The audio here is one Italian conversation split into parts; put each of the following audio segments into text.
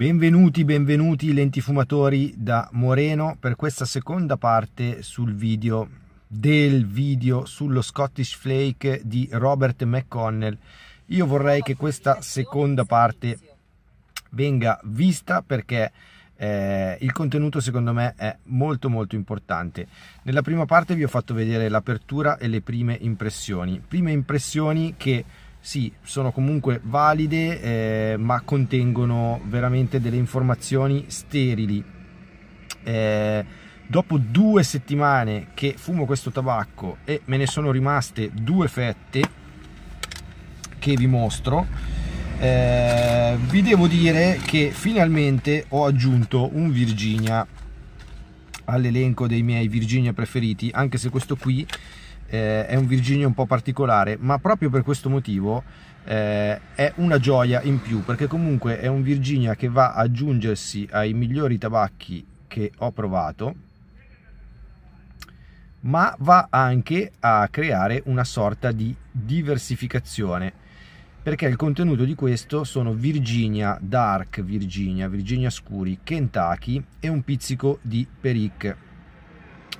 Benvenuti, benvenuti lentifumatori da Moreno per questa seconda parte sul video del video sullo Scottish Flake di Robert McConnell. Io vorrei che questa seconda parte venga vista perché eh, il contenuto secondo me è molto molto importante. Nella prima parte vi ho fatto vedere l'apertura e le prime impressioni. Prime impressioni che sì, sono comunque valide, eh, ma contengono veramente delle informazioni sterili. Eh, dopo due settimane che fumo questo tabacco e me ne sono rimaste due fette che vi mostro, eh, vi devo dire che finalmente ho aggiunto un Virginia all'elenco dei miei Virginia preferiti, anche se questo qui eh, è un Virginia un po' particolare, ma proprio per questo motivo eh, è una gioia in più, perché comunque è un Virginia che va ad aggiungersi ai migliori tabacchi che ho provato, ma va anche a creare una sorta di diversificazione, perché il contenuto di questo sono Virginia Dark Virginia, Virginia Scuri, Kentucky e un pizzico di Peric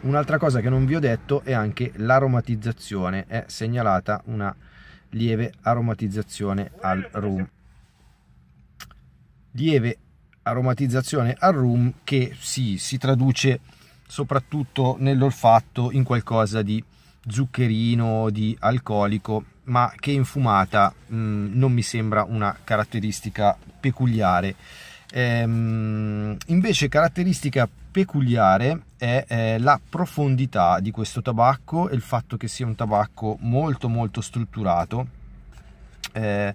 Un'altra cosa che non vi ho detto è anche l'aromatizzazione, è segnalata una lieve aromatizzazione al rum. Lieve aromatizzazione al rum che sì, si traduce soprattutto nell'olfatto in qualcosa di zuccherino, di alcolico, ma che in fumata mh, mm, non mi sembra una caratteristica peculiare. Ehm, invece caratteristica peculiare è eh, la profondità di questo tabacco e il fatto che sia un tabacco molto molto strutturato eh,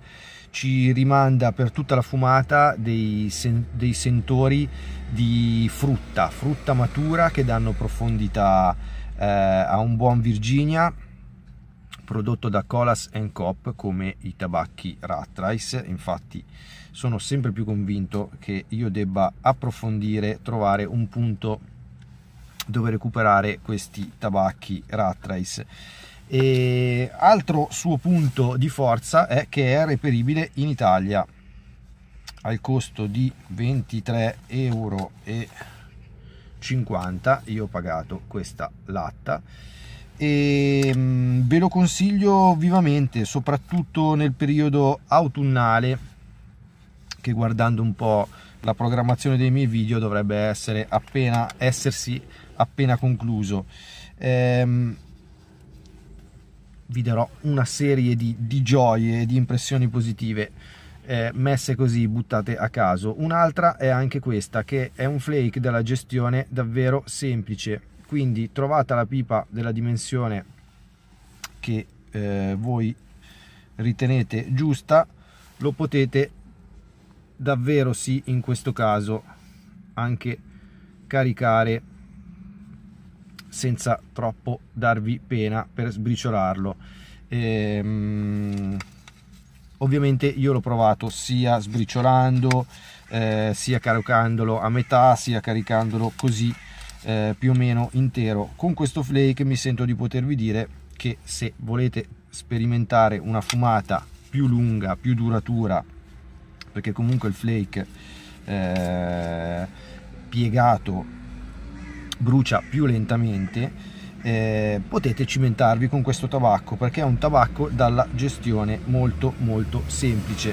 ci rimanda per tutta la fumata dei, sen dei, sentori di frutta, frutta matura che danno profondità eh, a un buon Virginia prodotto da Colas Coop come i tabacchi Rat Ratrice, infatti sono sempre più convinto che io debba approfondire, trovare un punto dove recuperare questi tabacchi Rattrace. E altro suo punto di forza è che è reperibile in Italia al costo di 23,50 euro. Io ho pagato questa latta e ehm, ve lo consiglio vivamente, soprattutto nel periodo autunnale che guardando un po' la programmazione dei miei video dovrebbe essere appena essersi appena concluso ehm, vi darò una serie di, di gioie e di impressioni positive eh, messe così buttate a caso un'altra è anche questa che è un flake della gestione davvero semplice quindi trovata la pipa della dimensione che eh, voi ritenete giusta lo potete davvero sì in questo caso anche caricare senza troppo darvi pena per sbriciolarlo ehm, ovviamente io l'ho provato sia sbriciolando eh, sia caricandolo a metà sia caricandolo così eh, più o meno intero con questo flake mi sento di potervi dire che se volete sperimentare una fumata più lunga più duratura perché comunque il flake eh, piegato brucia più lentamente eh, potete cimentarvi con questo tabacco perché è un tabacco dalla gestione molto molto semplice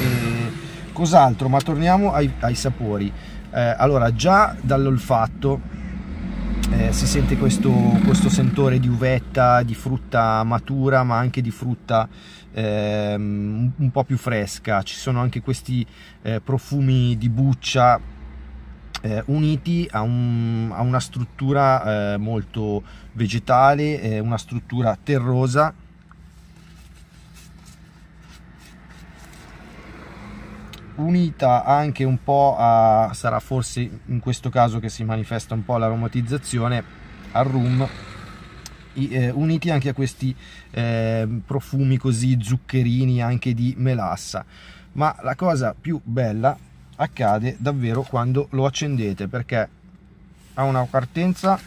eh, cos'altro ma torniamo ai, ai sapori eh, allora già dall'olfatto eh, si sente questo, questo, sentore di uvetta, di frutta matura ma anche di frutta eh, un po' più fresca, ci sono anche questi eh, profumi di buccia eh, uniti a, un, a, una struttura eh, molto vegetale, eh, una struttura terrosa unita anche un po' a sarà forse in questo caso che si manifesta un po' l'aromatizzazione al rum eh, uniti anche a questi eh, profumi così zuccherini anche di melassa ma la cosa più bella accade davvero quando lo accendete perché ha una partenza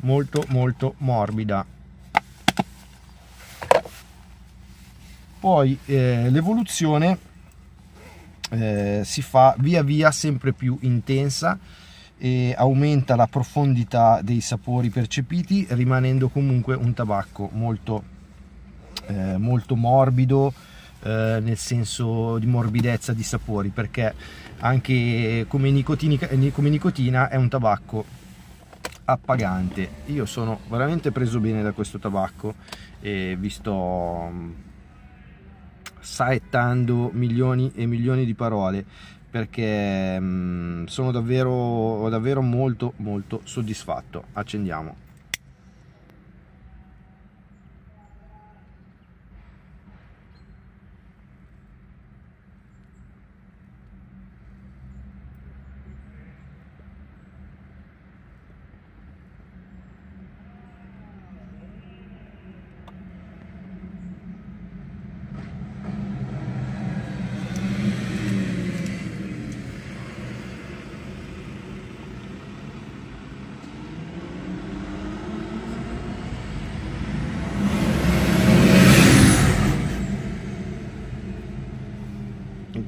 molto molto morbida poi eh, l'evoluzione eh, si fa via via sempre più intensa e aumenta la profondità dei sapori percepiti rimanendo comunque un tabacco molto, eh, molto morbido eh, nel senso di morbidezza di sapori perché anche come, eh, come nicotina è un tabacco appagante io sono veramente preso bene da questo tabacco e vi sto saettando milioni e milioni di parole perché mm, sono davvero, davvero molto molto soddisfatto accendiamo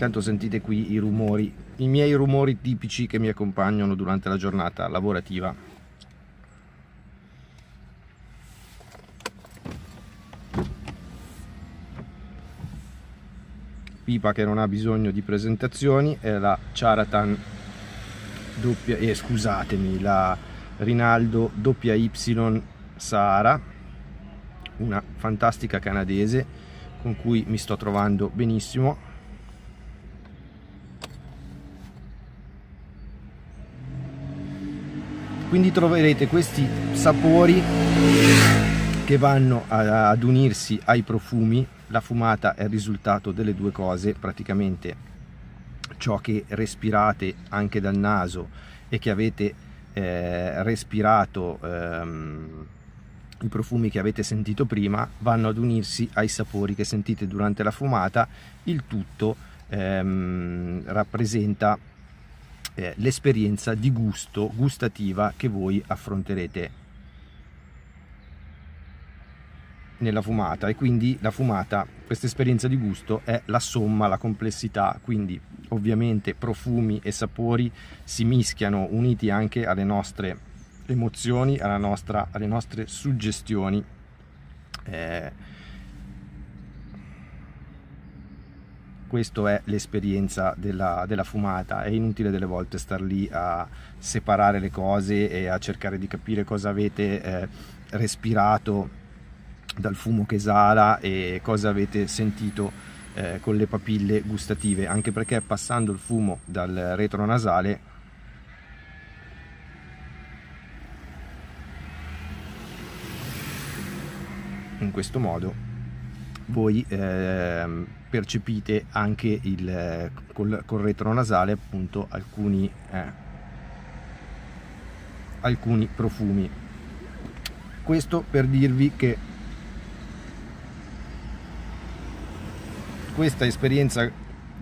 intanto sentite qui i rumori, i miei rumori tipici che mi accompagnano durante la giornata lavorativa. Pipa che non ha bisogno di presentazioni, è la Charatan doppia, eh, scusatemi, la Rinaldo doppia Y Sahara, una fantastica canadese con cui mi sto trovando benissimo quindi troverete questi sapori che vanno ad unirsi ai profumi la fumata è il risultato delle due cose praticamente ciò che respirate anche dal naso e che avete eh, respirato ehm, i profumi che avete sentito prima vanno ad unirsi ai sapori che sentite durante la fumata il tutto ehm, rappresenta eh, l'esperienza di gusto gustativa che voi affronterete nella fumata e quindi la fumata, questa esperienza di gusto è la somma, la complessità, quindi ovviamente profumi e sapori si mischiano uniti anche alle nostre emozioni, nostra, alle nostre suggestioni. Eh, questa è l'esperienza della, della, fumata, è inutile delle volte star lì a separare le cose e a cercare di capire cosa avete eh, respirato dal fumo che esala e cosa avete sentito eh, con le papille gustative, anche perché passando il fumo dal retro nasale in questo modo voi eh, percepite anche il, eh, col, col nasale appunto alcuni, eh, alcuni profumi. Questo per dirvi che questa esperienza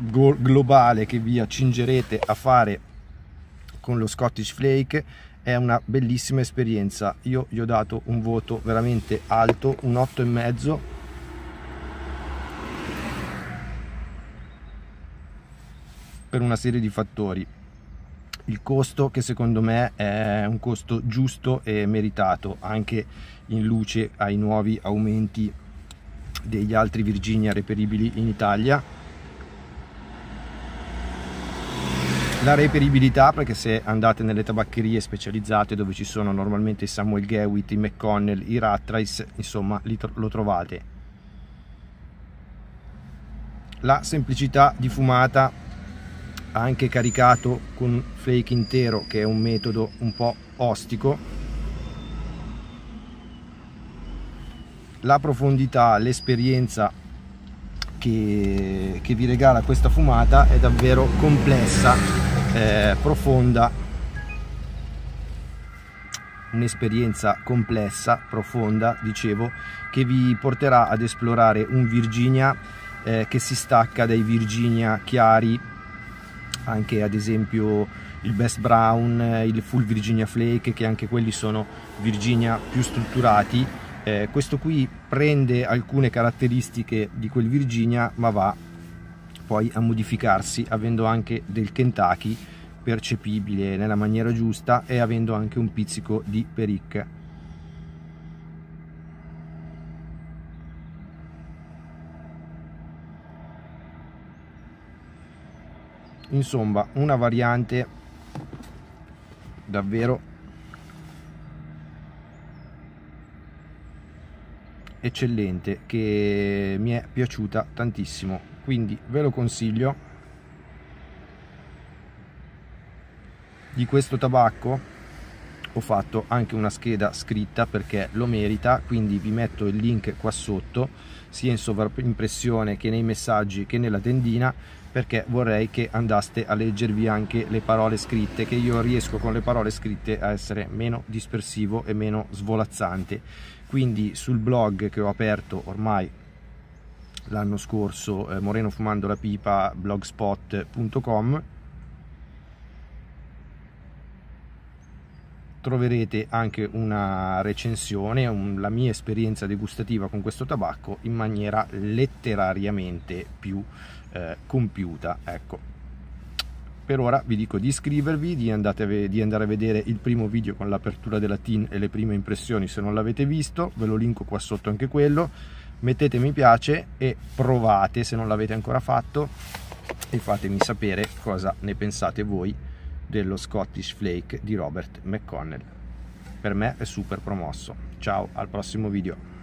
globale che vi accingerete a fare con lo Scottish Flake è una bellissima esperienza io gli ho dato un voto veramente alto un 8 e mezzo per una serie di fattori il costo che secondo me è un costo giusto e meritato anche in luce ai nuovi aumenti degli altri Virginia reperibili in Italia la reperibilità perché se andate nelle tabaccherie specializzate dove ci sono normalmente i Samuel Gewitt, i McConnell, i Rattrice insomma lo trovate la semplicità di fumata anche caricato con flake intero che è un metodo un po' ostico la profondità, l'esperienza che, che, vi regala questa fumata è davvero complessa, eh, profonda, un'esperienza complessa, profonda, dicevo, che vi porterà ad esplorare un Virginia eh, che si stacca dai Virginia chiari anche ad esempio il Best Brown, eh, il Full Virginia Flake, che anche quelli sono Virginia più strutturati. Eh, questo qui prende alcune caratteristiche di quel Virginia, ma va poi a modificarsi avendo anche del Kentucky percepibile nella maniera giusta e avendo anche un pizzico di peric insomma una variante davvero eccellente che mi è piaciuta tantissimo quindi ve lo consiglio di questo tabacco ho fatto anche una scheda scritta perché lo merita quindi vi metto il link qua sotto sia in sovraimpressione che nei messaggi che nella tendina perché vorrei che andaste a leggervi anche le parole scritte che io riesco con le parole scritte a essere meno dispersivo e meno svolazzante quindi sul blog che ho aperto ormai l'anno scorso eh, moreno blogspot.com troverete anche una recensione, un, la mia esperienza degustativa con questo tabacco in maniera letterariamente più eh, compiuta. Ecco. Per ora vi dico di iscrivervi, di, andate, di andare a vedere il primo video con l'apertura della TIN e le prime impressioni se non l'avete visto, ve lo linko qua sotto anche quello, mettete mi piace e provate se non l'avete ancora fatto e fatemi sapere cosa ne pensate voi dello Scottish Flake di Robert McConnell. Per me è super promosso. Ciao, al prossimo video.